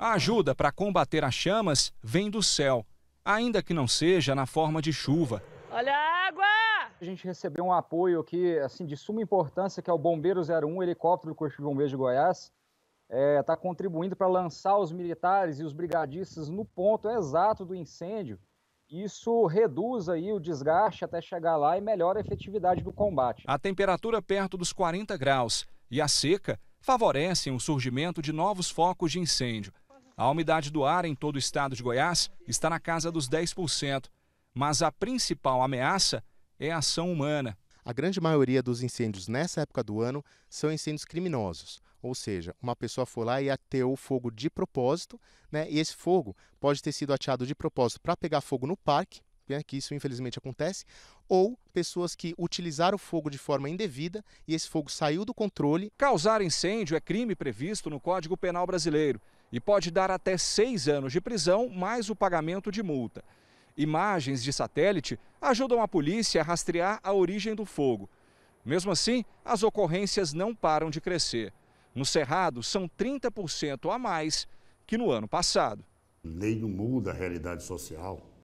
A ajuda para combater as chamas vem do céu, ainda que não seja na forma de chuva. Olha a água! A gente recebeu um apoio aqui assim, de suma importância, que é o Bombeiro 01, helicóptero do Corpo de Bombeiros de Goiás. Está é, tá contribuindo para lançar os militares e os brigadistas no ponto exato do incêndio. Isso reduz aí o desgaste até chegar lá e melhora a efetividade do combate. A temperatura perto dos 40 graus e a seca favorecem o surgimento de novos focos de incêndio. A umidade do ar em todo o estado de Goiás está na casa dos 10%, mas a principal ameaça é a ação humana. A grande maioria dos incêndios nessa época do ano são incêndios criminosos, ou seja, uma pessoa foi lá e ateou fogo de propósito, né? E esse fogo pode ter sido ateado de propósito para pegar fogo no parque, né, que isso infelizmente acontece, ou pessoas que utilizaram o fogo de forma indevida e esse fogo saiu do controle. Causar incêndio é crime previsto no Código Penal brasileiro e pode dar até seis anos de prisão, mais o pagamento de multa. Imagens de satélite ajudam a polícia a rastrear a origem do fogo. Mesmo assim, as ocorrências não param de crescer. No Cerrado, são 30% a mais que no ano passado. Nem muda a realidade social.